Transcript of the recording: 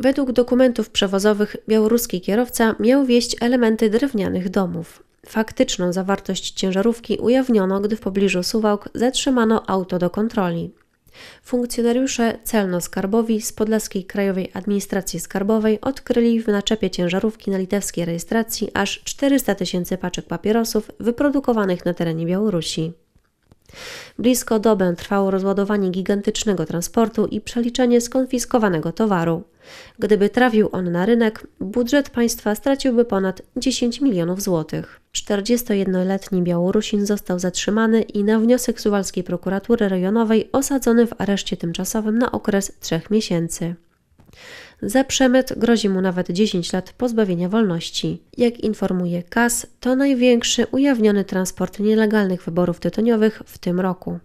Według dokumentów przewozowych białoruski kierowca miał wieść elementy drewnianych domów. Faktyczną zawartość ciężarówki ujawniono, gdy w pobliżu Suwałk zatrzymano auto do kontroli. Funkcjonariusze celno-skarbowi z Podlaskiej Krajowej Administracji Skarbowej odkryli w naczepie ciężarówki na litewskiej rejestracji aż 400 tysięcy paczek papierosów wyprodukowanych na terenie Białorusi. Blisko dobę trwało rozładowanie gigantycznego transportu i przeliczenie skonfiskowanego towaru. Gdyby trafił on na rynek, budżet państwa straciłby ponad 10 milionów złotych. 41-letni Białorusin został zatrzymany i na wniosek Suwalskiej Prokuratury Rejonowej osadzony w areszcie tymczasowym na okres trzech miesięcy. Za przemyt grozi mu nawet 10 lat pozbawienia wolności. Jak informuje KAS, to największy ujawniony transport nielegalnych wyborów tytoniowych w tym roku.